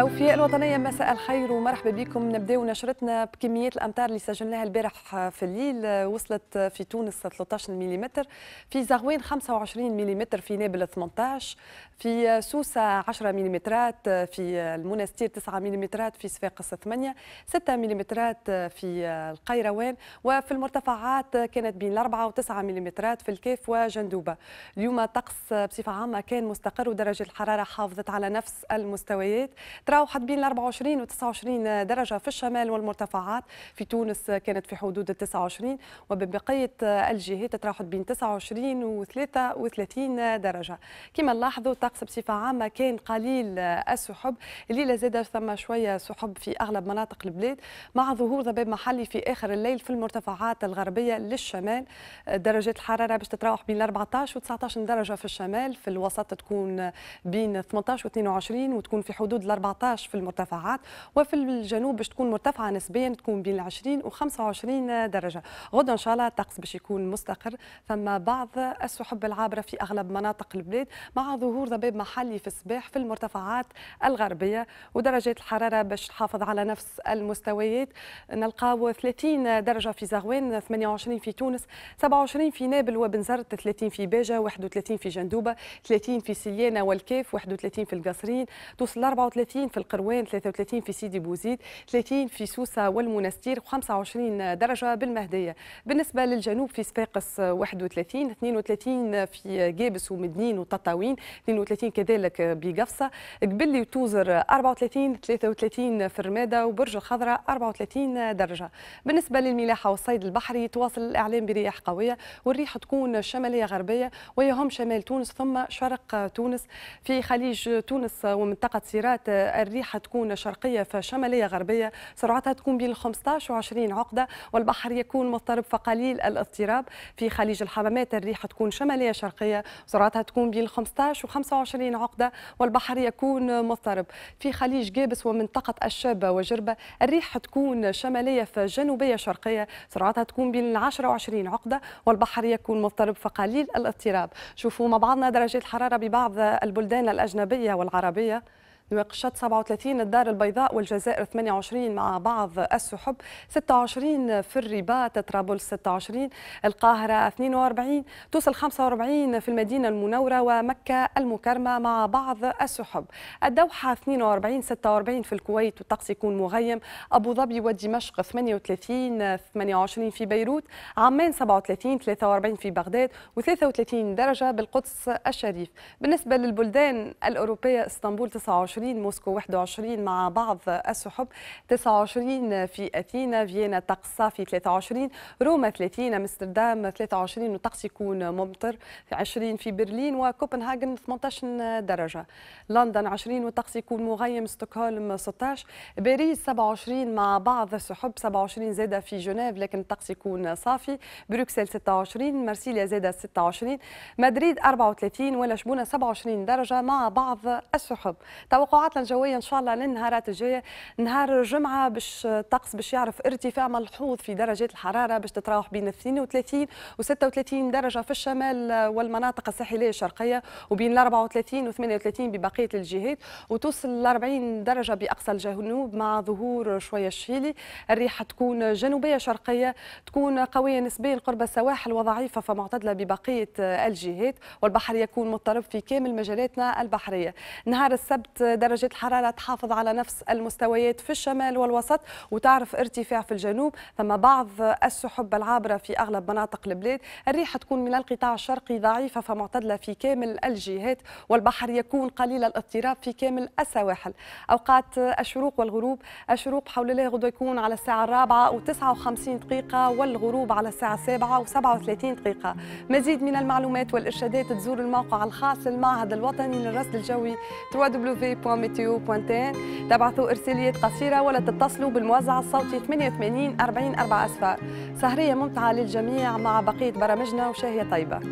أوفياء الوطنية مساء الخير ومرحبا بكم نبدأ نشرتنا بكميات الأمطار اللي سجلناها البارح في الليل وصلت في تونس 13 ملم في زغوين 25 ملم في نابل 18 في سوسة 10 ملم في المنستير 9 ملم في صفاقس 8 6 ملم في القيروان وفي المرتفعات كانت بين 4 و 9 ملم في الكيف وجندوبة اليوم الطقس بصفة عامة كان مستقر ودرجة الحرارة حافظت على نفس المستويات تراوحت بين 24 و 29 درجة في الشمال والمرتفعات في تونس كانت في حدود ال 29 وببقية الجهات تراوحت بين 29 و 33 درجة كما نلاحظوا الطقس بصفة عامة كان قليل السحب الليلة زاد ثم شوية سحب في أغلب مناطق البلاد مع ظهور ضباب محلي في آخر الليل في المرتفعات الغربية للشمال درجات الحرارة باش تتراوح بين 14 و 19 درجة في الشمال في الوسط تكون بين 18 و 22 وتكون في حدود ال 14 17 في المرتفعات وفي الجنوب باش تكون مرتفعه نسبيا تكون بين 20 و 25 درجه غدا ان شاء الله الطقس باش يكون مستقر ثم بعض السحب العابره في اغلب مناطق البلاد مع ظهور ضباب محلي في الصباح في المرتفعات الغربيه ودرجات الحراره باش تحافظ على نفس المستويات نلقاو 30 درجه في زغوان 28 في تونس 27 في نابل وبنزرت 30 في باجه 31 في جندوبه 30 في سليانه والكيف 31 في القصرين توصل 34 30 في القروان 33 في سيدي بوزيد 30 في سوسة والمنستير 25 درجة بالمهدية بالنسبة للجنوب في صفاقس 31 32 في جابس ومدنين وتطاوين 32 كذلك بقفصة قبلي وتوزر 34 33 في الرمادة وبرج الخضراء 34 درجة بالنسبة للملاحة والصيد البحري تواصل الإعلام برياح قوية والريح تكون شمالية غربية ويهم شمال تونس ثم شرق تونس في خليج تونس ومنطقة سيرات الريحة تكون شرقية فشمالية غربية سرعتها تكون بين 15 و 20 عقدة والبحر يكون مضطرب فقليل الاضطراب في خليج الحمامات الريحة تكون شمالية شرقية سرعتها تكون بين 15 و 25 عقدة والبحر يكون مضطرب في خليج جابس ومنطقة الشابة وجربة الريحة تكون شمالية فجنوبية شرقية سرعتها تكون بين 10 و 20 عقدة والبحر يكون مضطرب فقليل الاضطراب شوفوا مع بعضنا درجات الحرارة ببعض البلدان الأجنبية والعربية نواقشات 37 الدار البيضاء والجزائر 28 مع بعض السحب 26 في الرباط طرابلس 26 القاهرة 42 توصل 45 في المدينة المنورة ومكة المكرمة مع بعض السحب الدوحة 42 46 في الكويت والطقس يكون مغيم أبو ظبي ودمشق 38 28 في بيروت عمان 37 43 في بغداد و33 درجة بالقدس الشريف بالنسبة للبلدان الأوروبية اسطنبول 29 20 موسكو 21 مع بعض السحب 29 في أثينا فيينا طقس صافي 23 روما 30 أمستردام 23 والطقس يكون ممطر 20 في برلين وكوبنهاجن 18 درجة لندن 20 والطقس يكون مغيم ستوكهولم 16 باريس 27 مع بعض السحب 27 زادة في جنيف لكن الطقس يكون صافي بروكسل 26 مرسيليا زادة 26 مدريد 34 ولا شبونة 27 درجة مع بعض السحب توقع توقعاتنا الجويه ان شاء الله للنهارات الجايه نهار الجمعه باش الطقس باش يعرف ارتفاع ملحوظ في درجات الحراره باش تتراوح بين 32 و 36 درجه في الشمال والمناطق الساحليه الشرقيه وبين 34 و 38 ببقيه الجهات وتوصل ل 40 درجه باقصى الجنوب مع ظهور شويه الشيلي الريحه تكون جنوبيه شرقيه تكون قويه نسبيا قرب السواحل وضعيفه فمعتدله ببقيه الجهات والبحر يكون مضطرب في كامل مجالاتنا البحريه نهار السبت درجة الحرارة تحافظ على نفس المستويات في الشمال والوسط وتعرف ارتفاع في الجنوب ثم بعض السحب العابرة في أغلب مناطق البلاد الريح تكون من القطاع الشرقي ضعيفة فمعتدلة في كامل الجهات والبحر يكون قليل الاضطراب في كامل السواحل أوقات الشروق والغروب الشروق حول الله غدوة يكون على الساعة الرابعة و59 دقيقة والغروب على الساعة السابعة و37 دقيقة مزيد من المعلومات والإرشادات تزور الموقع الخاص للمعهد الوطني للرصد الجوي www www.meteo.in تبعثوا إرسالية قصيرة ولا تتصلوا بالموزع الصوتي 88 40 4 أسفار سهرية ممتعة للجميع مع بقية برامجنا وشاهية طيبة